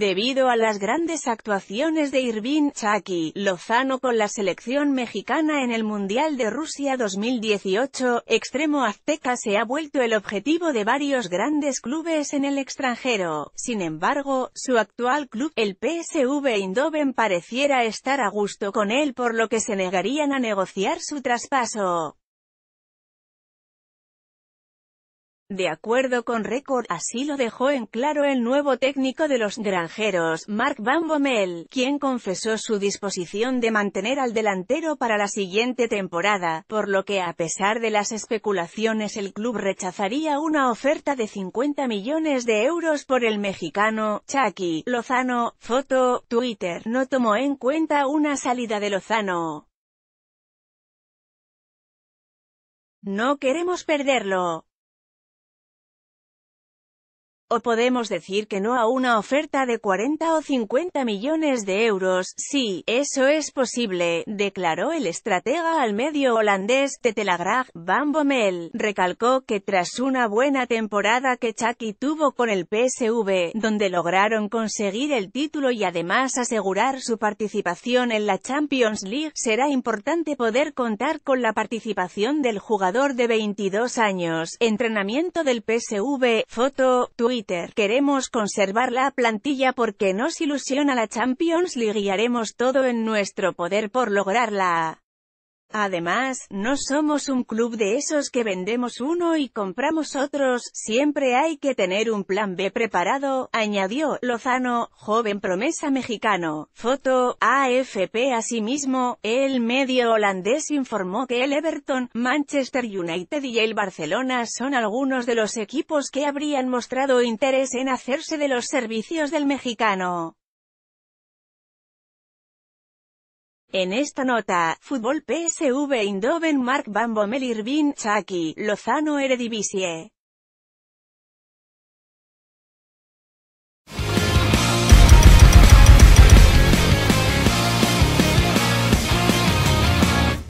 Debido a las grandes actuaciones de Irvin Chucky Lozano con la selección mexicana en el Mundial de Rusia 2018, Extremo Azteca se ha vuelto el objetivo de varios grandes clubes en el extranjero. Sin embargo, su actual club, el PSV Eindhoven pareciera estar a gusto con él por lo que se negarían a negociar su traspaso. De acuerdo con Record, así lo dejó en claro el nuevo técnico de los granjeros, Mark Van Bommel, quien confesó su disposición de mantener al delantero para la siguiente temporada, por lo que a pesar de las especulaciones el club rechazaría una oferta de 50 millones de euros por el mexicano, Chucky Lozano, foto, Twitter, no tomó en cuenta una salida de Lozano. No queremos perderlo. O podemos decir que no a una oferta de 40 o 50 millones de euros, sí, eso es posible, declaró el estratega al medio holandés de Telegraph, Van Bommel. Recalcó que tras una buena temporada que Chucky tuvo con el PSV, donde lograron conseguir el título y además asegurar su participación en la Champions League, será importante poder contar con la participación del jugador de 22 años. Entrenamiento del PSV, foto, Twitter. Queremos conservar la plantilla porque nos ilusiona la Champions League y haremos todo en nuestro poder por lograrla. Además, no somos un club de esos que vendemos uno y compramos otros, siempre hay que tener un plan B preparado, añadió Lozano, joven promesa mexicano. Foto, AFP Asimismo, el medio holandés informó que el Everton, Manchester United y el Barcelona son algunos de los equipos que habrían mostrado interés en hacerse de los servicios del mexicano. En esta nota, Fútbol PSV Indoven, Mark Van Bommel Irvin, Lozano Eredivisie.